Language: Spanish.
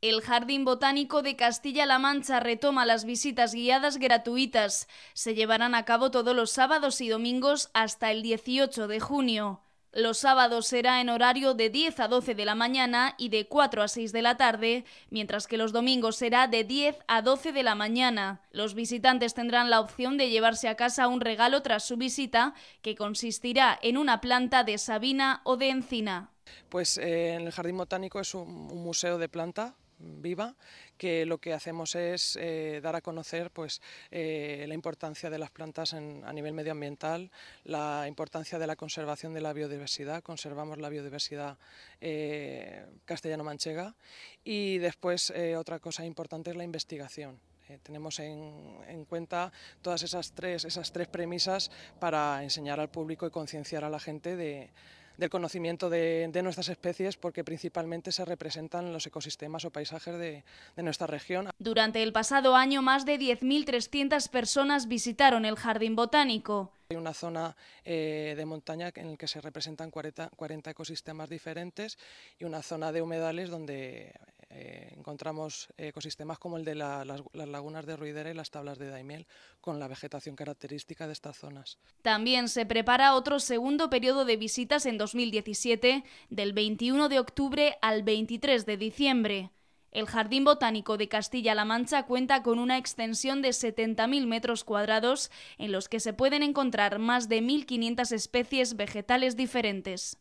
El Jardín Botánico de Castilla-La Mancha retoma las visitas guiadas gratuitas. Se llevarán a cabo todos los sábados y domingos hasta el 18 de junio. Los sábados será en horario de 10 a 12 de la mañana y de 4 a 6 de la tarde, mientras que los domingos será de 10 a 12 de la mañana. Los visitantes tendrán la opción de llevarse a casa un regalo tras su visita, que consistirá en una planta de sabina o de encina. Pues eh, el Jardín Botánico es un museo de planta viva, que lo que hacemos es eh, dar a conocer pues, eh, la importancia de las plantas a nivel medioambiental, la importancia de la conservación de la biodiversidad, conservamos la biodiversidad eh, castellano-manchega y después otra cosa importante es la investigación. tenemos en, en, cuenta todas esas tres, esas tres premisas para enseñar al público y concienciar a la gente de, del conocimiento de, nuestras especies porque principalmente se representan los ecosistemas o paisajes de, nuestra región. Durante el pasado año, más de 10.300 personas visitaron el Jardín Botánico. Hay una zona eh, de montaña en la que se representan 40, 40 ecosistemas diferentes y una zona de humedales donde eh, encontramos ecosistemas como el de las, lagunas de Ruidera y las tablas de Daimiel, con la vegetación característica de estas zonas. También se prepara otro segundo periodo de visitas en 2017, del 21 de octubre al 23 de diciembre. El Jardín Botánico de Castilla-La Mancha cuenta con una extensión de 70.000 metros cuadrados en los que se pueden encontrar más de 1.500 especies vegetales diferentes.